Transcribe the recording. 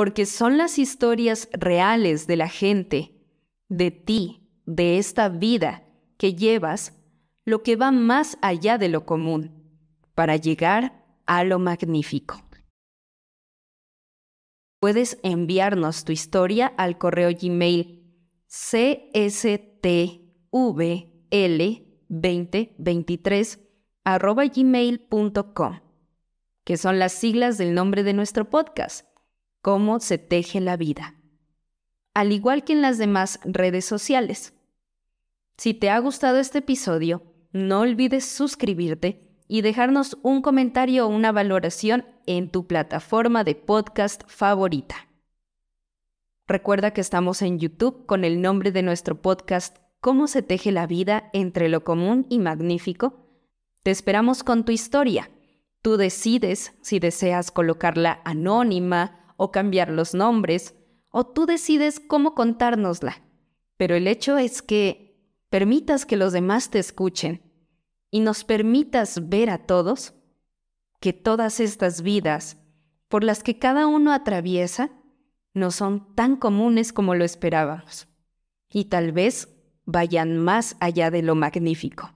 porque son las historias reales de la gente, de ti, de esta vida que llevas, lo que va más allá de lo común, para llegar a lo magnífico. Puedes enviarnos tu historia al correo Gmail cstvl2023 gmail.com, que son las siglas del nombre de nuestro podcast cómo se teje la vida. Al igual que en las demás redes sociales. Si te ha gustado este episodio, no olvides suscribirte y dejarnos un comentario o una valoración en tu plataforma de podcast favorita. Recuerda que estamos en YouTube con el nombre de nuestro podcast Cómo se teje la vida entre lo común y magnífico. Te esperamos con tu historia. Tú decides si deseas colocarla anónima, o cambiar los nombres, o tú decides cómo contárnosla. Pero el hecho es que permitas que los demás te escuchen y nos permitas ver a todos que todas estas vidas por las que cada uno atraviesa no son tan comunes como lo esperábamos y tal vez vayan más allá de lo magnífico.